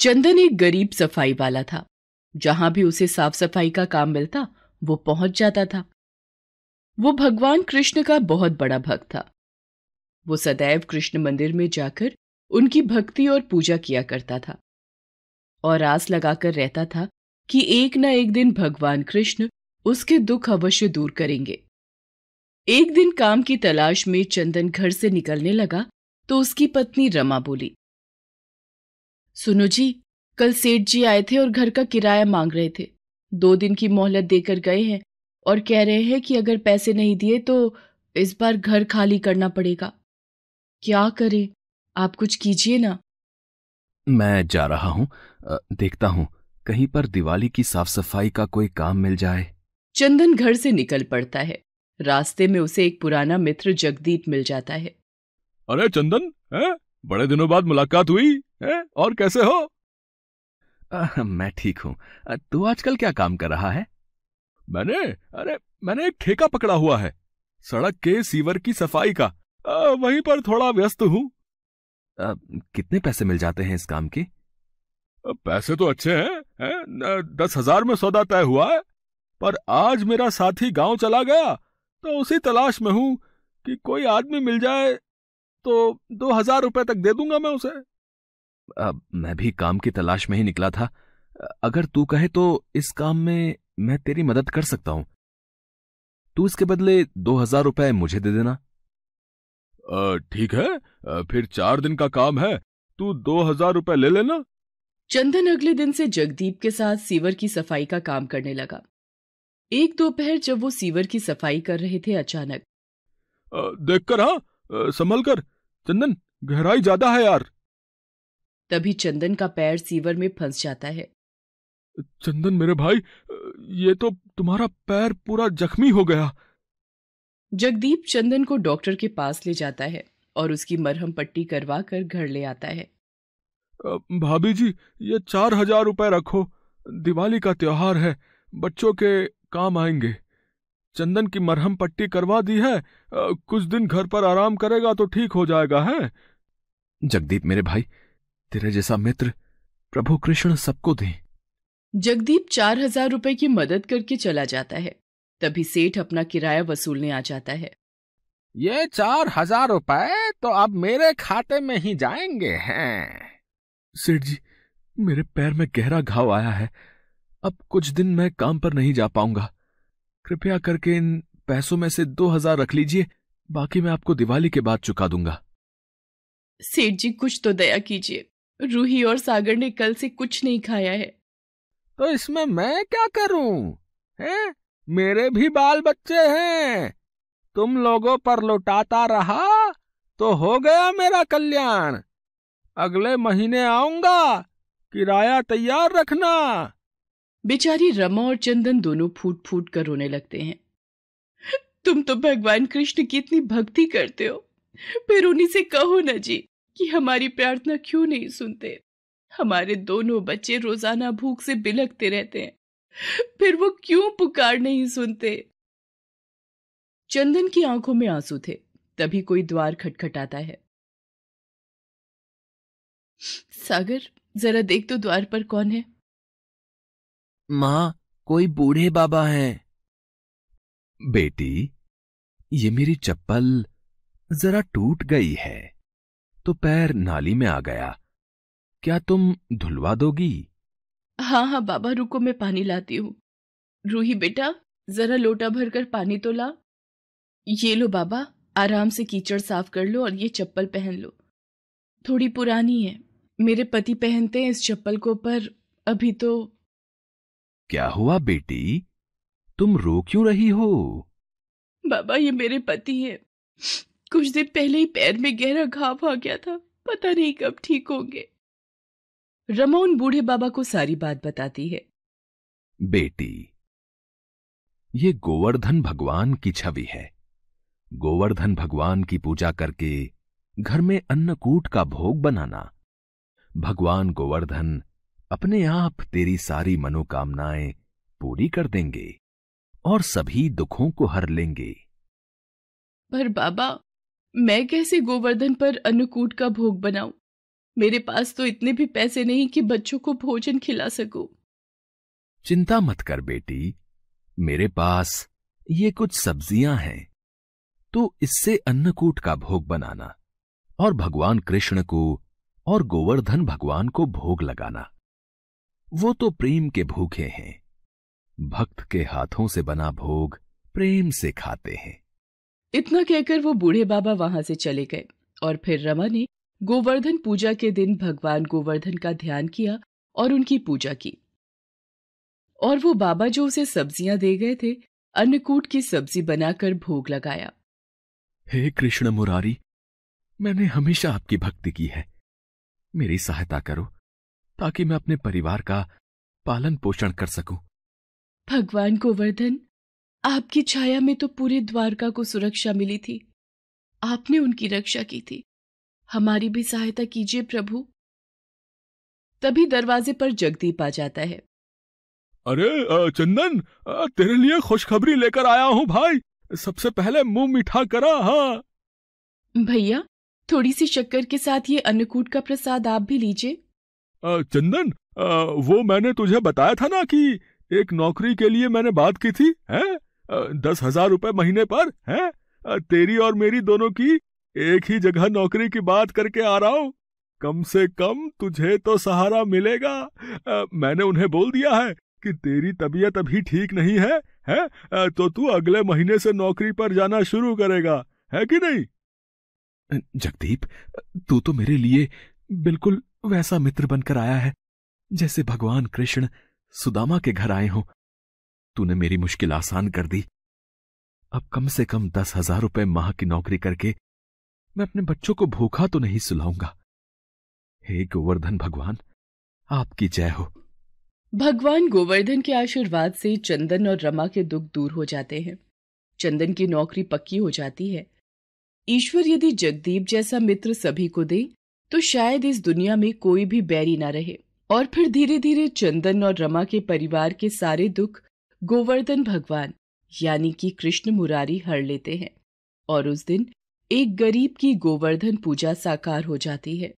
चंदन एक गरीब सफाई वाला था जहां भी उसे साफ सफाई का काम मिलता वो पहुंच जाता था वो भगवान कृष्ण का बहुत बड़ा भक्त था वो सदैव कृष्ण मंदिर में जाकर उनकी भक्ति और पूजा किया करता था और आस लगाकर रहता था कि एक ना एक दिन भगवान कृष्ण उसके दुख अवश्य दूर करेंगे एक दिन काम की तलाश में चंदन घर से निकलने लगा तो उसकी पत्नी रमा बोली सुनो जी कल सेठ जी आए थे और घर का किराया मांग रहे थे दो दिन की मोहलत देकर गए हैं और कह रहे हैं कि अगर पैसे नहीं दिए तो इस बार घर खाली करना पड़ेगा क्या करें आप कुछ कीजिए ना मैं जा रहा हूँ देखता हूँ कहीं पर दिवाली की साफ सफाई का कोई काम मिल जाए चंदन घर से निकल पड़ता है रास्ते में उसे एक पुराना मित्र जगदीप मिल जाता है अरे चंदन है? बड़े दिनों बाद मुलाकात हुई है और कैसे हो आ, मैं ठीक हूँ तू तो आजकल क्या काम कर रहा है मैंने अरे मैंने एक ठेका पकड़ा हुआ है सड़क के सीवर की सफाई का आ, वहीं पर थोड़ा व्यस्त हूँ कितने पैसे मिल जाते हैं इस काम के पैसे तो अच्छे हैं है? दस हजार में सौदा तय हुआ है पर आज मेरा साथी गांव चला गया तो उसी तलाश में हूं कि कोई आदमी मिल जाए तो दो हजार रुपए तक दे दूंगा मैं उसे अब मैं भी काम की तलाश में ही निकला था अगर तू कहे तो इस काम में मैं तेरी मदद कर सकता हूं तू इसके बदले दो हजार रुपये मुझे दे देना ठीक है फिर चार दिन का काम है तू दो हजार रुपए ले लेना चंदन अगले दिन से जगदीप के साथ सीवर की सफाई का काम करने लगा एक दोपहर जब वो सीवर की सफाई कर रहे थे अचानक देखकर हाँ संभल कर चंदन गहराई ज्यादा है यार तभी चंदन का पैर सीवर में फंस जाता है चंदन मेरे भाई ये तो तुम्हारा पैर पूरा जख्मी हो गया जगदीप चंदन को डॉक्टर के पास ले जाता है और उसकी मरहम पट्टी करवा कर घर ले आता है भाभी जी ये चार हजार रुपए रखो दिवाली का त्योहार है बच्चों के काम आएंगे चंदन की मरहम पट्टी करवा दी है कुछ दिन घर पर आराम करेगा तो ठीक हो जाएगा है जगदीप मेरे भाई तेरे जैसा मित्र प्रभु कृष्ण सबको दे जगदीप चार हजार रुपए की मदद करके चला जाता है तभी सेठ अपना किराया वसूलने आ जाता है ये चार हजार रुपए तो अब मेरे खाते में ही जाएंगे हैं सेठ जी मेरे पैर में गहरा घाव आया है अब कुछ दिन मैं काम पर नहीं जा पाऊंगा कृपया करके इन पैसों में से दो हजार रख लीजिए बाकी मैं आपको दिवाली के बाद चुका दूंगा सेठ जी कुछ तो दया कीजिए रूही और सागर ने कल से कुछ नहीं खाया है तो इसमें मैं क्या करूं हैं? मेरे भी बाल बच्चे हैं तुम लोगों पर लौटाता रहा तो हो गया मेरा कल्याण अगले महीने आऊंगा किराया तैयार रखना बेचारी रमा और चंदन दोनों फूट फूट कर रोने लगते हैं तुम तो भगवान कृष्ण की इतनी भक्ति करते हो फिर उन्हीं से कहो ना जी कि हमारी प्रार्थना क्यों नहीं सुनते हमारे दोनों बच्चे रोजाना भूख से बिलकते रहते हैं फिर वो क्यों पुकार नहीं सुनते चंदन की आंखों में आंसू थे तभी कोई द्वार खटखटाता है सागर जरा देख तो द्वार पर कौन है माँ कोई बूढ़े बाबा हैं बेटी ये मेरी चप्पल जरा टूट गई है तो पैर नाली में आ गया क्या तुम धुलवा दोगी हाँ हाँ बाबा रुको मैं पानी लाती हूँ रूही बेटा जरा लोटा भरकर पानी तो ला ये लो बाबा आराम से कीचड़ साफ कर लो और ये चप्पल पहन लो थोड़ी पुरानी है मेरे पति पहनते हैं इस चप्पल को पर अभी तो क्या हुआ बेटी तुम रो क्यों रही हो बाबा ये मेरे पति है कुछ दिन पहले ही पैर में गहरा घाव आ गया था पता नहीं कब ठीक होंगे रमा उन बूढ़े बाबा को सारी बात बताती है बेटी ये गोवर्धन भगवान की छवि है गोवर्धन भगवान की पूजा करके घर में अन्नकूट का भोग बनाना भगवान गोवर्धन अपने आप तेरी सारी मनोकामनाएं पूरी कर देंगे और सभी दुखों को हर लेंगे पर बाबा मैं कैसे गोवर्धन पर अन्नकूट का भोग बनाऊं? मेरे पास तो इतने भी पैसे नहीं कि बच्चों को भोजन खिला सकू चिंता मत कर बेटी मेरे पास ये कुछ सब्जियां हैं तो इससे अन्नकूट का भोग बनाना और भगवान कृष्ण को और गोवर्धन भगवान को भोग लगाना वो तो प्रेम के भूखे हैं भक्त के हाथों से बना भोग प्रेम से खाते हैं इतना कहकर वो बूढ़े बाबा वहां से चले गए और फिर रमा ने गोवर्धन पूजा के दिन भगवान गोवर्धन का ध्यान किया और उनकी पूजा की और वो बाबा जो उसे सब्जियां दे गए थे अन्नकूट की सब्जी बनाकर भोग लगाया हे कृष्ण मुरारी मैंने हमेशा आपकी भक्ति की है मेरी सहायता करो ताकि मैं अपने परिवार का पालन पोषण कर सकूं। भगवान गोवर्धन आपकी छाया में तो पूरे द्वारका को सुरक्षा मिली थी आपने उनकी रक्षा की थी हमारी भी सहायता कीजिए प्रभु तभी दरवाजे पर जगदीप आ जाता है अरे चंदन तेरे लिए खुशखबरी लेकर आया हूँ भाई सबसे पहले मुंह मीठा करा हाँ भैया थोड़ी सी शक्कर के साथ ये अन्नकूट का प्रसाद आप भी लीजिए चंदन वो मैंने तुझे बताया था ना कि एक नौकरी के लिए मैंने बात की थी हैं दस हजार रुपए महीने पर हैं तेरी और मेरी दोनों की एक ही जगह नौकरी की बात करके आ रहा हूं कम से कम तुझे तो सहारा मिलेगा मैंने उन्हें बोल दिया है कि तेरी तबीयत अभी ठीक नहीं है है तो तू अगले महीने से नौकरी पर जाना शुरू करेगा है कि नहीं जगदीप तू तो मेरे लिए बिल्कुल वैसा मित्र बनकर आया है जैसे भगवान कृष्ण सुदामा के घर आए हों तूने मेरी मुश्किल आसान कर दी अब कम से कम दस हजार रुपए माह की नौकरी करके मैं अपने बच्चों को भूखा तो नहीं सुलाऊंगा हे गोवर्धन भगवान आपकी जय हो भगवान गोवर्धन के आशीर्वाद से चंदन और रमा के दुख दूर हो जाते हैं चंदन की नौकरी पक्की हो जाती है ईश्वर यदि जगदीप जैसा मित्र सभी को दे तो शायद इस दुनिया में कोई भी बैरी ना रहे और फिर धीरे धीरे चंदन और रमा के परिवार के सारे दुख गोवर्धन भगवान यानी कि कृष्ण मुरारी हर लेते हैं और उस दिन एक गरीब की गोवर्धन पूजा साकार हो जाती है